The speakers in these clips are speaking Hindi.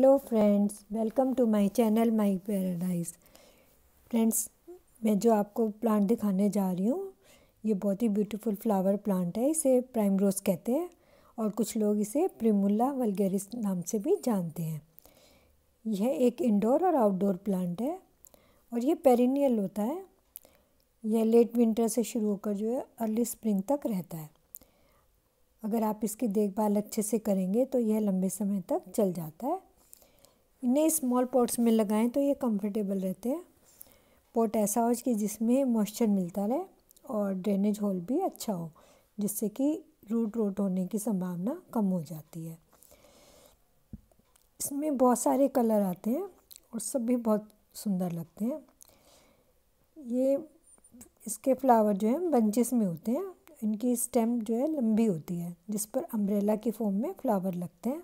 hello friends welcome to my channel my paradise friends मैं जो आपको प्लांट दिखाने जा रही हूँ ये बहुत ही ब्यूटीफुल फ्लावर प्लांट है इसे प्राइम रोज़ कहते हैं और कुछ लोग इसे प्रिमुला वलगेरिस नाम से भी जानते हैं यह एक इंडोर और आउटडोर प्लांट है और ये पेरिनियल होता है यह लेट विंटर से शुरू होकर जो है अर्ली स्प्रिंग तक रहता है अगर आप इसकी देखभाल अच्छे से करेंगे तो यह लंबे समय तक चल जाता है इन्हें स्मॉल पॉट्स में लगाएं तो ये कंफर्टेबल रहते हैं पॉट ऐसा हो कि जिसमें मॉइस्चर मिलता रहे और ड्रेनेज होल भी अच्छा हो जिससे कि रूट रोट होने की संभावना कम हो जाती है इसमें बहुत सारे कलर आते हैं और सब भी बहुत सुंदर लगते हैं ये इसके फ्लावर जो है बंचेस में होते हैं इनकी स्टेम जो है लंबी होती है जिस पर अम्ब्रेला के फॉर्म में फ्लावर लगते हैं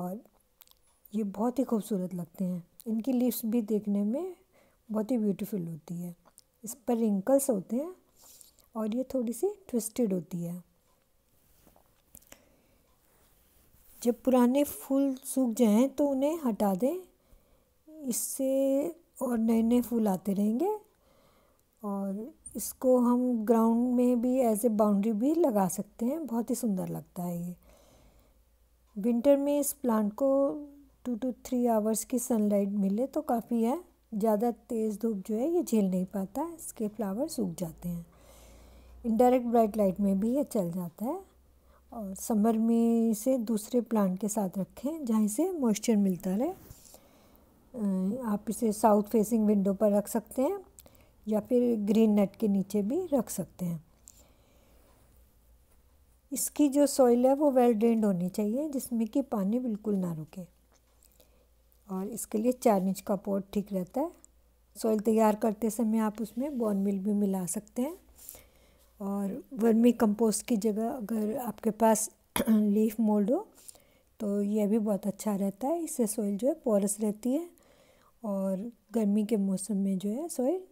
और ये बहुत ही खूबसूरत लगते हैं इनकी लिप्स भी देखने में बहुत ही ब्यूटीफुल होती है इस पर रिंकल्स होते हैं और ये थोड़ी सी ट्विस्टेड होती है जब पुराने फूल सूख जाएं तो उन्हें हटा दें इससे और नए नए फूल आते रहेंगे और इसको हम ग्राउंड में भी एज ए बाउंड्री भी लगा सकते हैं बहुत ही सुंदर लगता है ये विंटर में इस प्लांट को टू टू थ्री आवर्स की सनलाइट मिले तो काफ़ी है ज़्यादा तेज़ धूप जो है ये झेल नहीं पाता इसके फ्लावर सूख जाते हैं इनडायरेक्ट ब्राइट लाइट में भी ये चल जाता है और समर में इसे दूसरे प्लांट के साथ रखें जहाँ से मॉइस्चर मिलता रहे आप इसे साउथ फेसिंग विंडो पर रख सकते हैं या फिर ग्रीन नेट के नीचे भी रख सकते हैं इसकी जो सॉइल है वो वेल ड्रेंड होनी चाहिए जिसमें कि पानी बिल्कुल ना रुके और इसके लिए चार इंच का पॉट ठीक रहता है सॉइल तैयार करते समय आप उसमें बॉन मिल भी मिला सकते हैं और वर्मी कंपोस्ट की जगह अगर आपके पास लीफ मोल्ड हो तो यह भी बहुत अच्छा रहता है इससे सॉइल जो है पोरस रहती है और गर्मी के मौसम में जो है सॉइल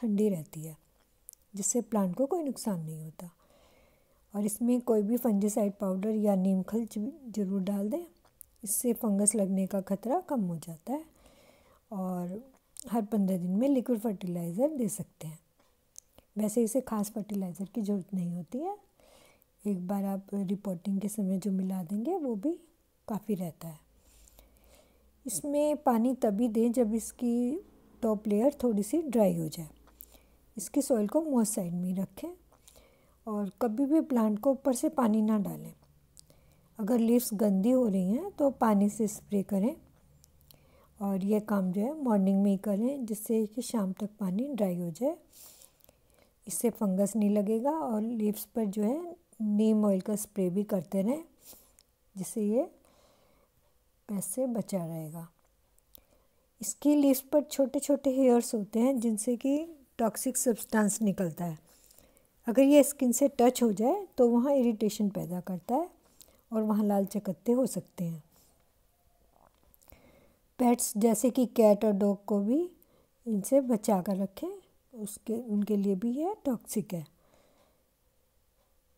ठंडी रहती है जिससे प्लांट को कोई नुकसान नहीं होता और इसमें कोई भी फंजीसाइड पाउडर या नीम खल जरूर डाल दें इससे फंगस लगने का खतरा कम हो जाता है और हर पंद्रह दिन में लिक्विड फर्टिलाइज़र दे सकते हैं वैसे इसे खास फर्टिलाइज़र की ज़रूरत नहीं होती है एक बार आप रिपोर्टिंग के समय जो मिला देंगे वो भी काफ़ी रहता है इसमें पानी तभी दें जब इसकी टॉप लेयर थोड़ी सी ड्राई हो जाए इसकी सॉइल को मोस्ट साइड में रखें और कभी भी प्लांट को ऊपर से पानी ना डालें अगर लीव्स गंदी हो रही हैं तो पानी से स्प्रे करें और यह काम जो है मॉर्निंग में ही करें जिससे कि शाम तक पानी ड्राई हो जाए इससे फंगस नहीं लगेगा और लीव्स पर जो है नीम ऑयल का स्प्रे भी करते रहें जिससे ये पैसे बचा रहेगा इसकी लीव्स पर छोटे छोटे हेयर्स होते हैं जिनसे कि टॉक्सिक सब्सटेंस निकलता है अगर ये स्किन से टच हो जाए तो वहाँ इरिटेशन पैदा करता है और वहाँ लाल चकत्ते हो सकते हैं पेट्स जैसे कि कैट और डॉग को भी इनसे बचा कर रखें उसके उनके लिए भी यह टॉक्सिक है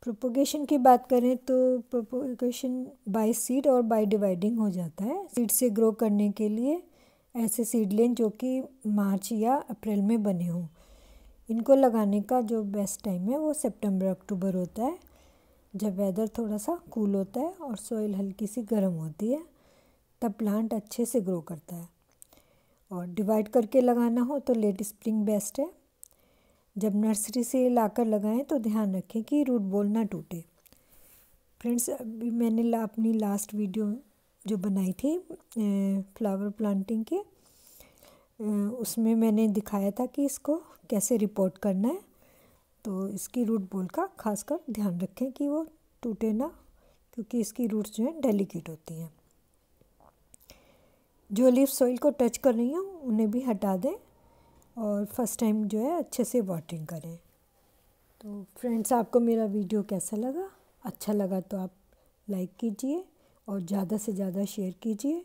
प्रोपोगेशन की बात करें तो प्रोपोगेशन बाय सीड और बाय डिवाइडिंग हो जाता है सीड से ग्रो करने के लिए ऐसे सीड लें जो कि मार्च या अप्रैल में बने हों इनको लगाने का जो बेस्ट टाइम है वो सितंबर अक्टूबर होता है जब वेदर थोड़ा सा कूल होता है और सॉइल हल्की सी गर्म होती है तब प्लांट अच्छे से ग्रो करता है और डिवाइड करके लगाना हो तो लेट स्प्रिंग बेस्ट है जब नर्सरी से लाकर लगाएं तो ध्यान रखें कि रूट बॉल ना टूटे फ्रेंड्स अभी मैंने ला, अपनी लास्ट वीडियो जो बनाई थी फ्लावर प्लांटिंग की उसमें मैंने दिखाया था कि इसको कैसे रिपोर्ट करना है तो इसकी रूट बोल का खासकर ध्यान रखें कि वो टूटे ना क्योंकि इसकी रूट्स जो हैं डेलिकेट होती हैं जो लीफ सॉइल को टच कर रही हूँ उन्हें भी हटा दें और फर्स्ट टाइम जो है अच्छे से वाटरिंग करें तो फ्रेंड्स आपको मेरा वीडियो कैसा लगा अच्छा लगा तो आप लाइक कीजिए और ज़्यादा से ज़्यादा शेयर कीजिए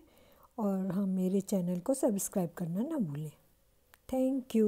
और हाँ मेरे चैनल को सब्सक्राइब करना ना भूलें थैंक यू